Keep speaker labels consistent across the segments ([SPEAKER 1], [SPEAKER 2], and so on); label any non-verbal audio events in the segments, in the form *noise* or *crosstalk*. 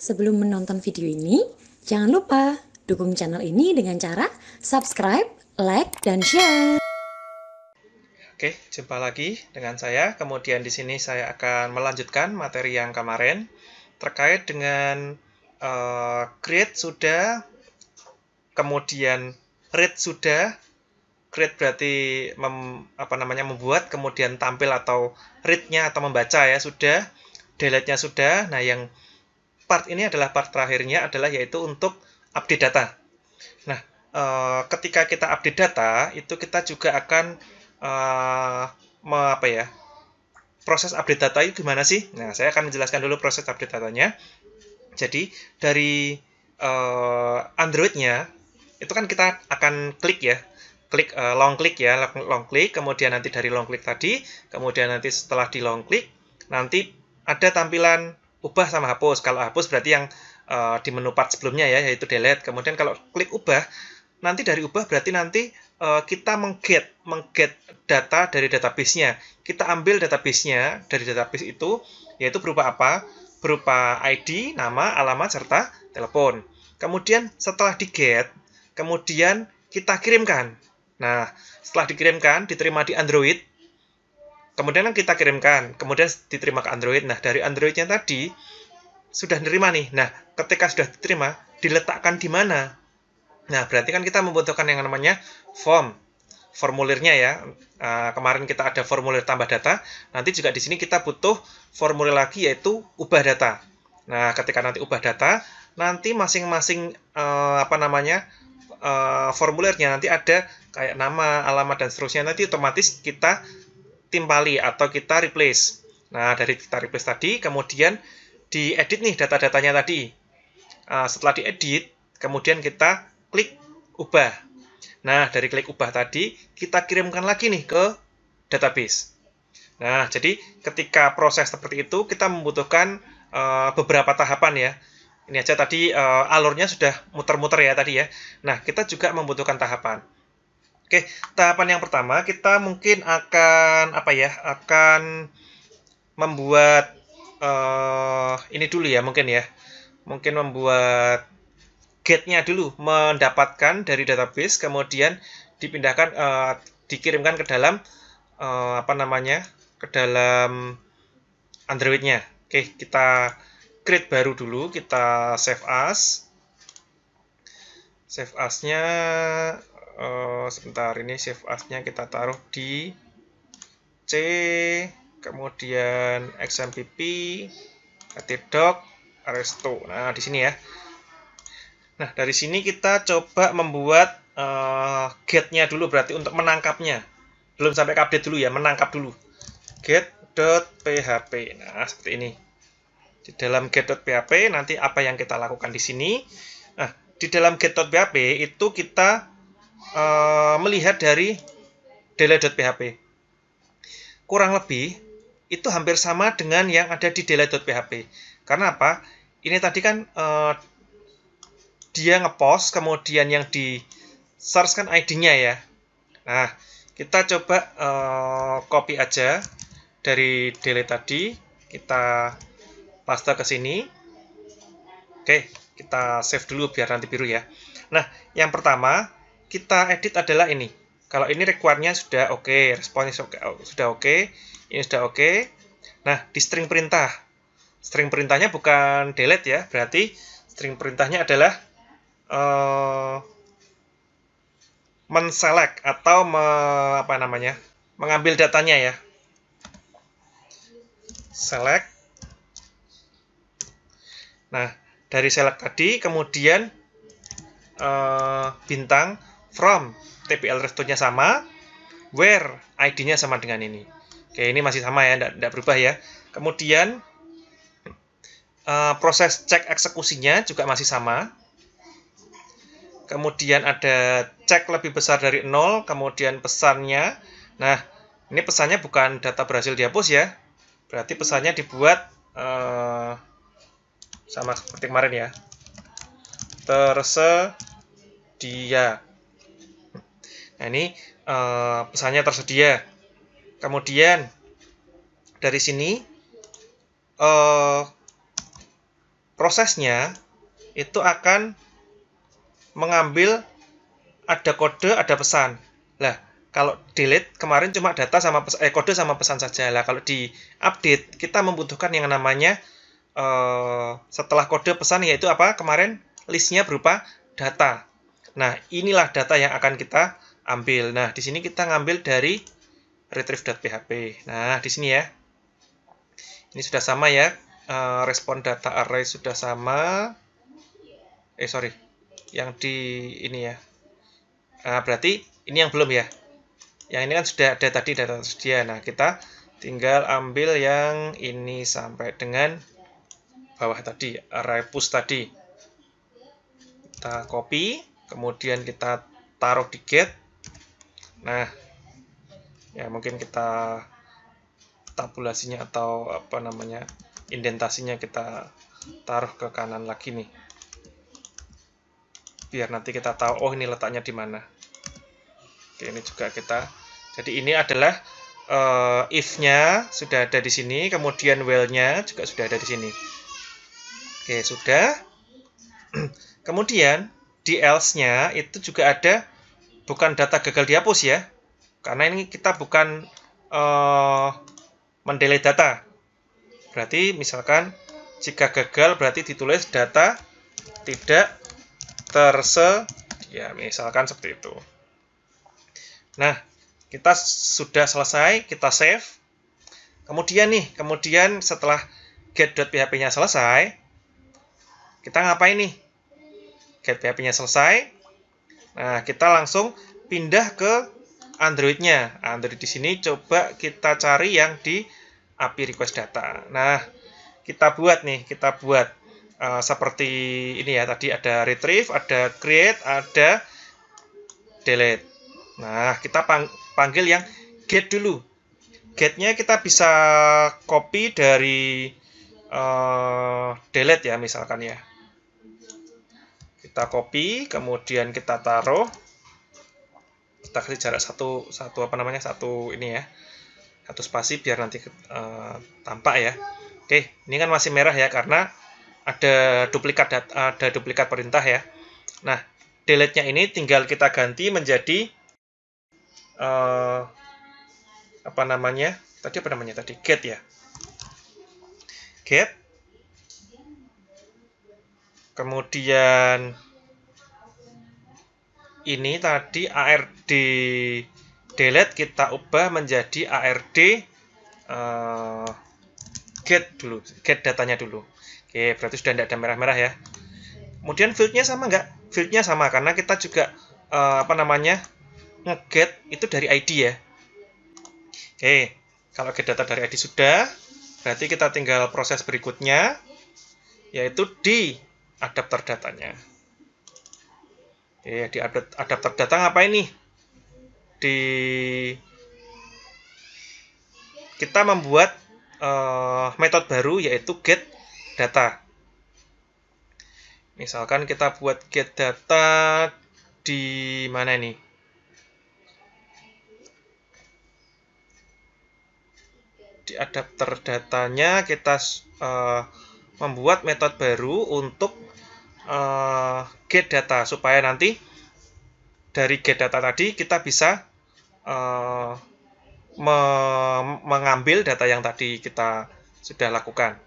[SPEAKER 1] Sebelum menonton video ini, jangan lupa dukung channel ini dengan cara subscribe, like, dan share. Oke, jumpa lagi dengan saya. Kemudian di sini saya akan melanjutkan materi yang kemarin terkait dengan uh, eh, create sudah, kemudian read sudah, create berarti mem, apa namanya membuat kemudian tampil atau readnya atau membaca ya sudah delete-nya sudah nah yang part ini adalah part terakhirnya adalah yaitu untuk update data. Nah, eh, ketika kita update data itu kita juga akan eh, apa ya? Proses update data itu gimana sih? Nah, saya akan menjelaskan dulu proses update datanya. Jadi dari Androidnya eh, Android-nya itu kan kita akan klik ya klik long klik ya long klik kemudian nanti dari long klik tadi kemudian nanti setelah di long klik nanti ada tampilan ubah sama hapus. Kalau hapus berarti yang uh, di menu part sebelumnya ya, yaitu delete. Kemudian kalau klik ubah, nanti dari ubah berarti nanti uh, kita mengget mengget data dari database-nya. Kita ambil database-nya dari database itu, yaitu berupa apa? Berupa ID, nama, alamat, serta telepon. Kemudian setelah di get, kemudian kita kirimkan. Nah, setelah dikirimkan, diterima di Android, Kemudian kita kirimkan, kemudian diterima ke Android. Nah, dari Androidnya tadi sudah nerima nih. Nah, ketika sudah diterima, diletakkan di mana? Nah, berarti kan kita membutuhkan yang namanya form formulirnya ya. Uh, kemarin kita ada formulir tambah data. Nanti juga di sini kita butuh formulir lagi yaitu ubah data. Nah, ketika nanti ubah data, nanti masing-masing uh, apa namanya uh, formulirnya nanti ada kayak nama, alamat dan seterusnya. Nanti otomatis kita timpali atau kita replace. Nah, dari kita replace tadi, kemudian diedit nih data-datanya tadi. Uh, setelah diedit, kemudian kita klik ubah. Nah, dari klik ubah tadi, kita kirimkan lagi nih ke database. Nah, jadi ketika proses seperti itu, kita membutuhkan uh, beberapa tahapan ya ini aja tadi uh, alurnya sudah muter-muter ya tadi ya. Nah, kita juga membutuhkan tahapan. Oke, tahapan yang pertama kita mungkin akan apa ya? Akan membuat uh, ini dulu ya mungkin ya. Mungkin membuat gate-nya dulu, mendapatkan dari database kemudian dipindahkan uh, dikirimkan ke dalam uh, apa namanya? ke dalam Android-nya. Oke, kita create baru dulu, kita save as. Save as-nya Eh, sebentar ini save as-nya kita taruh di C, kemudian XMPP, doc, resto. Nah, di sini ya. Nah, dari sini kita coba membuat uh, eh, get-nya dulu berarti untuk menangkapnya. Belum sampai ke update dulu ya, menangkap dulu. php Nah, seperti ini. Di dalam php nanti apa yang kita lakukan di sini? Nah, di dalam php itu kita uh, melihat dari delay.php. Kurang lebih itu hampir sama dengan yang ada di delay.php. Karena apa? Ini tadi kan uh, dia ngepost kemudian yang di search kan ID-nya ya. Nah, kita coba uh, copy aja dari delay tadi, kita paste ke sini. Oke, kita save dulu biar nanti biru ya. Nah, yang pertama kita edit adalah ini. Kalau ini require-nya sudah oke, okay, responnya sudah oke, okay, ini sudah oke. Okay. Nah, di string perintah. String perintahnya bukan delete ya, berarti string perintahnya adalah uh, menselect atau me, apa namanya? mengambil datanya ya. Select. Nah, dari select tadi kemudian uh, bintang from TPL restonya sama, where ID-nya sama dengan ini. Oke, ini masih sama ya, tidak berubah ya. Kemudian uh, proses cek eksekusinya juga masih sama. Kemudian ada cek lebih besar dari 0, kemudian pesannya. Nah, ini pesannya bukan data berhasil dihapus ya. Berarti pesannya dibuat uh, sama seperti kemarin ya. Tersedia Nah, ini uh, pesannya tersedia. Kemudian dari sini uh, prosesnya itu akan mengambil ada kode, ada pesan. Lah, kalau delete kemarin cuma data sama pesan, eh, kode sama pesan saja lah kalau di update kita membutuhkan yang namanya uh, setelah kode pesan yaitu apa kemarin listnya berupa data nah inilah data yang akan kita ambil. Nah, di sini kita ngambil dari retrieve.php. Nah, di sini ya. Ini sudah sama ya. Eh, respon data array sudah sama. Eh, sorry. Yang di ini ya. Nah, berarti ini yang belum ya. Yang ini kan sudah ada tadi data tersedia. Nah, kita tinggal ambil yang ini sampai dengan bawah tadi, array push tadi. Kita copy, kemudian kita taruh di get Nah, ya mungkin kita tabulasinya atau apa namanya indentasinya kita taruh ke kanan lagi nih. Biar nanti kita tahu oh ini letaknya di mana. Oke, ini juga kita. Jadi ini adalah uh, if-nya sudah ada di sini, kemudian well-nya juga sudah ada di sini. Oke, sudah. *clears throat* kemudian di else-nya itu juga ada bukan data gagal dihapus ya karena ini kita bukan uh, eh, mendelete data berarti misalkan jika gagal berarti ditulis data tidak terse. Ya misalkan seperti itu nah kita sudah selesai kita save kemudian nih kemudian setelah get.php nya selesai kita ngapain nih get.php nya selesai Nah, kita langsung pindah ke Android-nya Android di sini coba kita cari yang di API request data. Nah, kita buat nih, kita buat uh, seperti ini ya. Tadi ada retrieve, ada create, ada delete. Nah, kita pang panggil yang get dulu. Get-nya kita bisa copy dari uh, delete ya misalkan ya. Kita copy, kemudian kita taruh. Kita kasih jarak satu, satu apa namanya, satu ini ya. Satu spasi biar nanti uh, tampak ya. Oke, ini kan masih merah ya, karena ada duplikat data, ada duplikat perintah ya. Nah, delete-nya ini tinggal kita ganti menjadi uh, apa namanya? Tadi apa namanya tadi? Get ya. Get kemudian ini tadi ARD delete kita ubah menjadi ARD uh, eh, get dulu get datanya dulu oke berarti sudah tidak ada merah-merah ya kemudian fieldnya sama nggak fieldnya sama karena kita juga uh, apa namanya ngeget itu dari ID ya oke kalau get data dari ID sudah berarti kita tinggal proses berikutnya yaitu di adapter datanya. Oke, iya, di adapter data apa ini? Di kita membuat uh, metode baru yaitu get data. Misalkan kita buat get data di mana nih? Di adapter datanya kita uh, membuat metode baru untuk uh, get data supaya nanti dari get data tadi kita bisa uh, me mengambil data yang tadi kita sudah lakukan.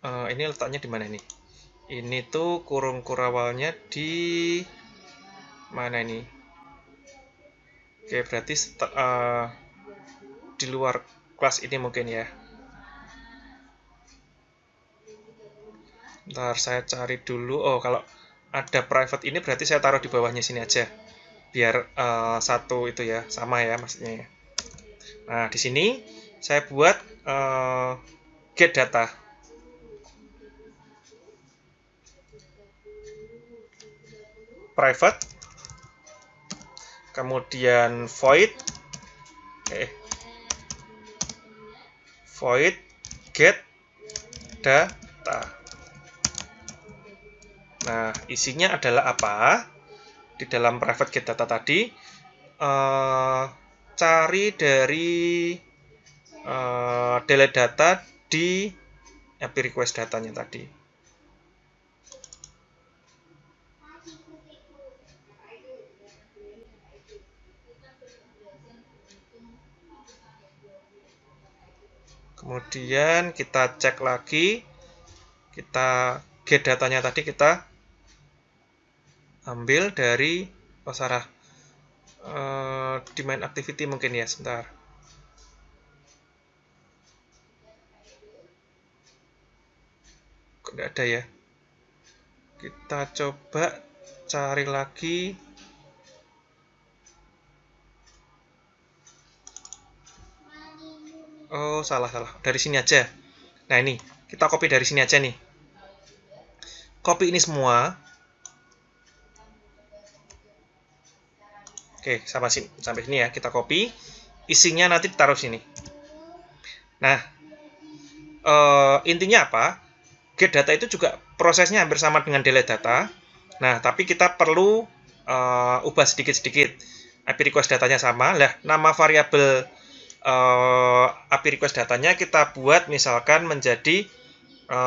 [SPEAKER 1] Uh, ini letaknya di mana ini? Ini tuh kurung kurawalnya di mana ini? Oke, berarti uh, di luar kelas ini mungkin ya. Ntar saya cari dulu. Oh, kalau ada private ini berarti saya taruh di bawahnya sini aja. Biar uh, satu itu ya, sama ya maksudnya ya. Nah, di sini saya buat uh, get data. private kemudian void eh void get data Nah, isinya adalah apa? Di dalam private get data tadi, uh, cari dari uh, delete data di api request datanya tadi. Kemudian kita cek lagi, kita get datanya tadi kita ambil dari oh Sarah eh, demand activity mungkin ya sebentar kok ada ya kita coba cari lagi oh salah salah dari sini aja nah ini kita copy dari sini aja nih copy ini semua Oke, sama sini, sampai sini ya. Kita copy. Isinya nanti taruh sini. Nah, e, intinya apa? Get data itu juga prosesnya hampir sama dengan delete data. Nah, tapi kita perlu e, ubah sedikit-sedikit. API request datanya sama. Lah, nama variabel e, eh, API request datanya kita buat misalkan menjadi e,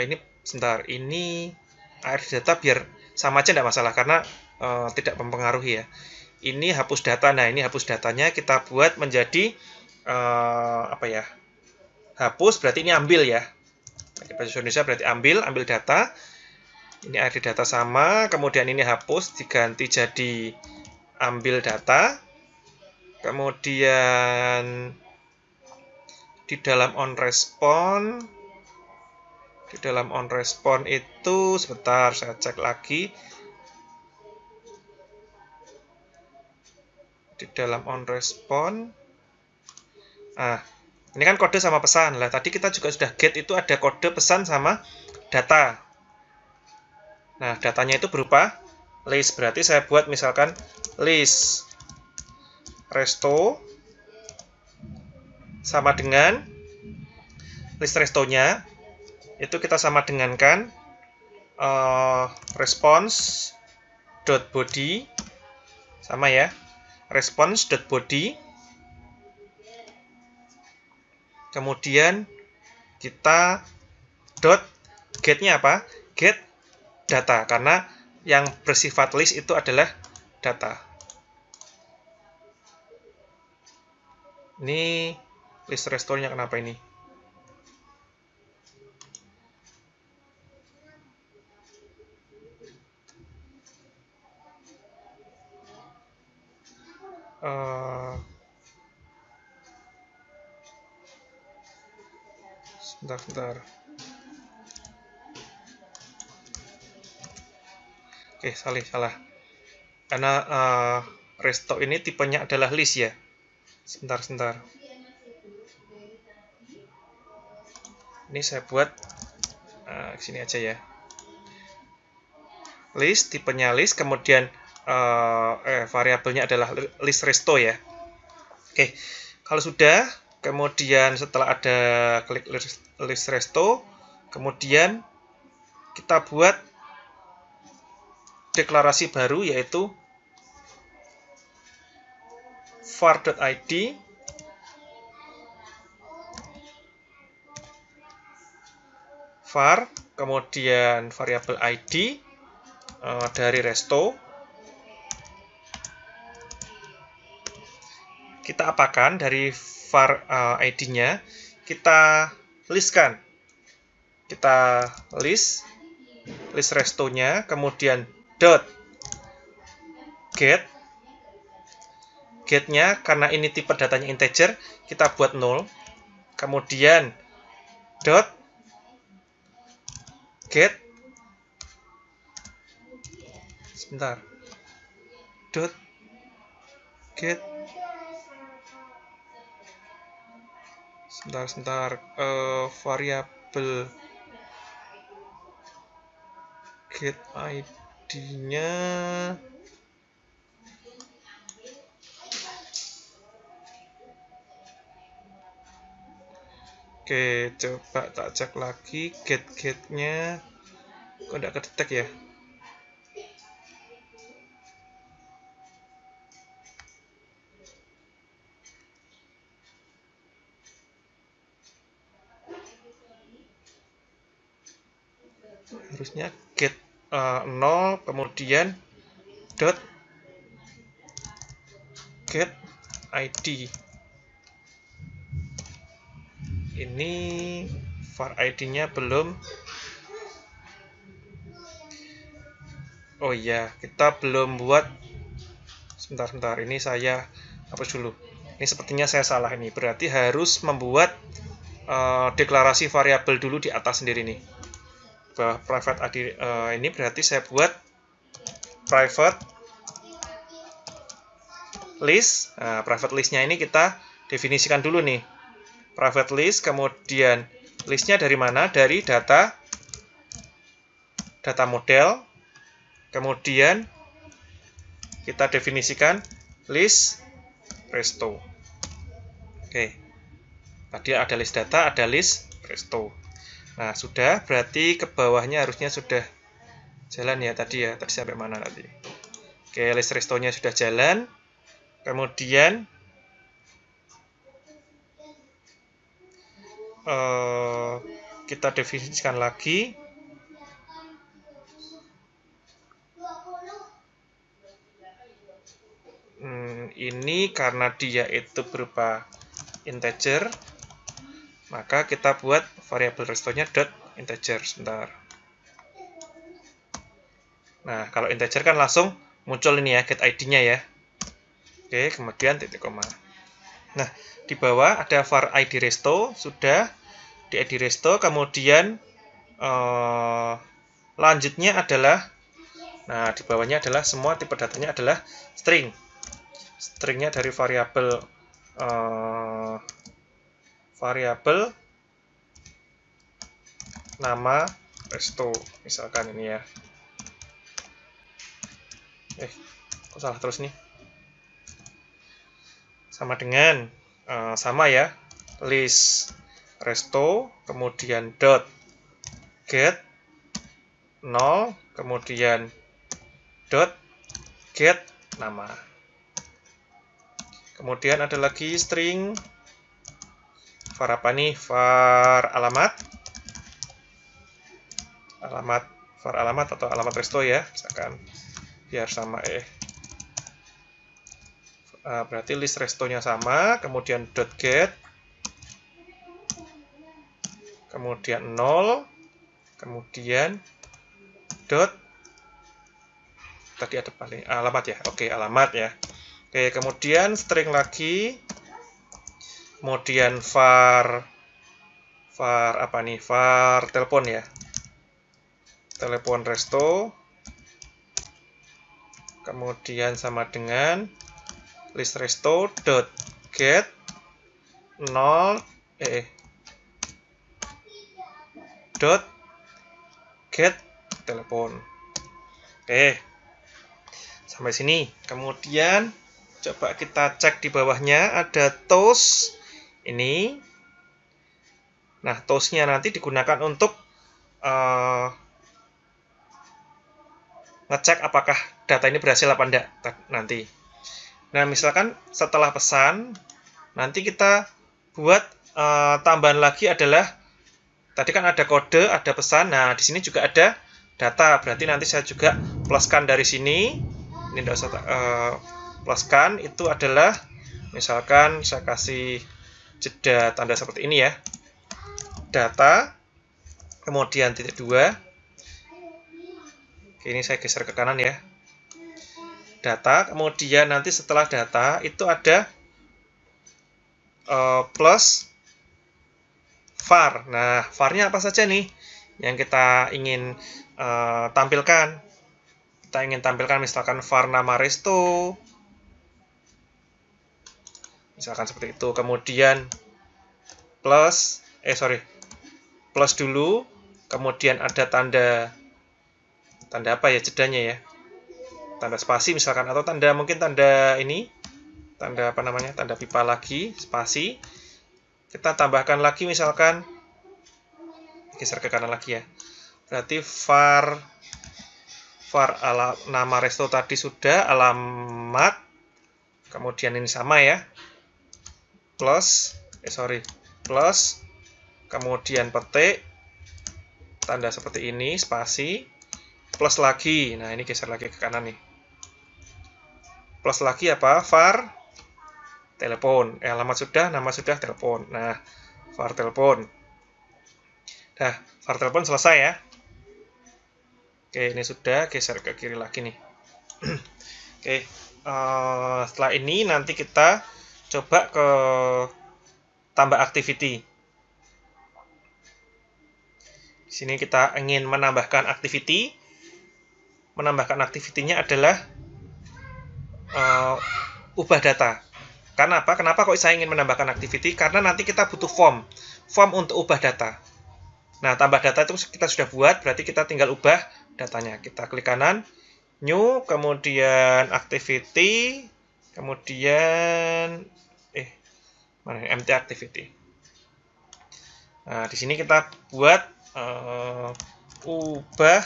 [SPEAKER 1] ini sebentar, ini air data biar sama aja tidak masalah karena uh, tidak mempengaruhi ya ini hapus data nah ini hapus datanya kita buat menjadi uh, apa ya hapus berarti ini ambil ya bahasa Indonesia berarti ambil ambil data ini ada data sama kemudian ini hapus diganti jadi ambil data kemudian di dalam on respon di dalam on respon itu sebentar saya cek lagi di dalam on respon ah ini kan kode sama pesan lah tadi kita juga sudah get itu ada kode pesan sama data nah datanya itu berupa list berarti saya buat misalkan list resto sama dengan list restonya itu kita sama dengankan uh, response dot body sama ya response dot body kemudian kita dot getnya apa get data karena yang bersifat list itu adalah data ini list restore-nya kenapa ini uh, eh, daftar oke salah salah karena uh, resto ini tipenya adalah list ya sebentar sebentar ini saya buat uh, sini aja ya list tipenya list kemudian Eh, eh, variabelnya adalah list resto ya. Oke, kalau sudah, kemudian setelah ada klik list resto, kemudian kita buat deklarasi baru yaitu var.id var kemudian variabel id uh, eh, dari resto kita apakan dari var uh, eh, ID-nya, kita listkan. Kita list list restonya, kemudian dot get get-nya karena ini tipe datanya integer kita buat nol kemudian dot get sebentar dot get sebentar sebentar uh, variabel get id nya oke coba tak cek lagi get get nya kok tidak kedetek ya harusnya get uh, eh, 0 kemudian dot get id ini var id-nya belum oh iya kita belum buat sebentar-sebentar ini saya apa dulu ini sepertinya saya salah ini berarti harus membuat uh, deklarasi variabel dulu di atas sendiri nih sebuah private ID uh, eh, ini berarti saya buat private list. Uh, private listnya ini kita definisikan dulu nih. Private list, kemudian listnya dari mana? Dari data data model. Kemudian kita definisikan list presto. Oke. Tadi ada list data, ada list presto. Nah, sudah, berarti ke bawahnya harusnya sudah jalan ya tadi ya, tadi sampai mana tadi. Oke, list restonya sudah jalan. Kemudian eh, kita definisikan lagi. Hmm, ini karena dia itu berupa integer, maka kita buat variabel restonya dot integer sebentar. Nah, kalau integer kan langsung muncul ini ya, get id-nya ya. Oke, kemudian titik koma. Nah, di bawah ada var id resto, sudah di id resto, kemudian eh, lanjutnya adalah, nah di bawahnya adalah semua tipe datanya adalah string. Stringnya dari variabel eh, variabel nama resto misalkan ini ya eh kok salah terus nih sama dengan uh, sama ya list resto kemudian dot get 0 kemudian dot get nama kemudian ada lagi string var apa nih? var alamat. Alamat var alamat atau alamat resto ya, misalkan biar sama eh, eh berarti list restonya sama, kemudian dot get kemudian 0, kemudian dot tadi ada paling alamat ya. Oke, alamat ya. Oke, kemudian string lagi kemudian var var apa nih var telepon ya telepon resto kemudian sama dengan list resto dot get 0 eh, eh dot get telepon oke sampai sini kemudian coba kita cek di bawahnya ada toast ini. Nah, toast-nya nanti digunakan untuk uh, ngecek apakah data ini berhasil apa enggak nanti. Nah, misalkan setelah pesan, nanti kita buat uh, tambahan lagi adalah tadi kan ada kode, ada pesan. Nah, di sini juga ada data. Berarti nanti saya juga pluskan dari sini. Ini tidak usah uh, pluskan. Itu adalah misalkan saya kasih jeda tanda seperti ini ya. Data, kemudian titik dua. Oke, ini saya geser ke kanan ya. Data, kemudian nanti setelah data itu ada uh, plus var. Nah, varnya apa saja nih yang kita ingin uh, tampilkan? Kita ingin tampilkan misalkan var nama resto, Misalkan seperti itu. Kemudian plus, eh sorry, plus dulu, kemudian ada tanda, tanda apa ya jedanya ya? Tanda spasi misalkan, atau tanda mungkin tanda ini, tanda apa namanya, tanda pipa lagi, spasi. Kita tambahkan lagi misalkan, geser ke kanan lagi ya. Berarti var var ala, nama resto tadi sudah alamat kemudian ini sama ya plus eh sorry plus kemudian petik tanda seperti ini spasi plus lagi nah ini geser lagi ke kanan nih plus lagi apa var telepon eh, alamat sudah nama sudah telepon nah var telepon nah var telepon selesai ya oke ini sudah geser ke kiri lagi nih *clears throat* oke uh, setelah ini nanti kita coba ke tambah activity. Di sini kita ingin menambahkan activity. Menambahkan activity-nya adalah uh, ubah data. Karena apa? Kenapa kok saya ingin menambahkan activity? Karena nanti kita butuh form. Form untuk ubah data. Nah, tambah data itu kita sudah buat, berarti kita tinggal ubah datanya. Kita klik kanan, new, kemudian activity, Kemudian eh mana MT activity. Nah, di sini kita buat uh, ubah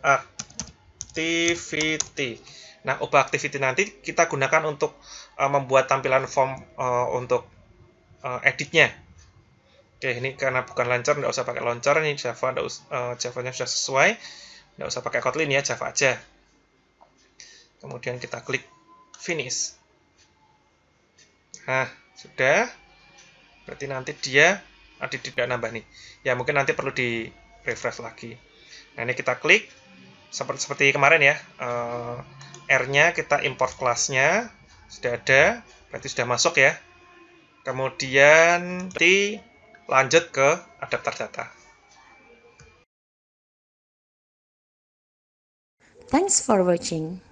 [SPEAKER 1] activity. Nah, ubah activity nanti kita gunakan untuk uh, membuat tampilan form uh, untuk uh, editnya. Oke, ini karena bukan lancar, nggak usah pakai launcher. Ini Java, nggak usah, nya sudah sesuai. Nggak usah pakai Kotlin ya, Java aja. Kemudian kita klik finish. Nah, sudah. Berarti nanti dia ada ah, tidak nambah nih. Ya, mungkin nanti perlu di refresh lagi. Nah, ini kita klik. Seperti, seperti kemarin ya. Uh, R-nya kita import kelasnya. Sudah ada. Berarti sudah masuk ya. Kemudian, nanti lanjut ke adapter data. Thanks for watching.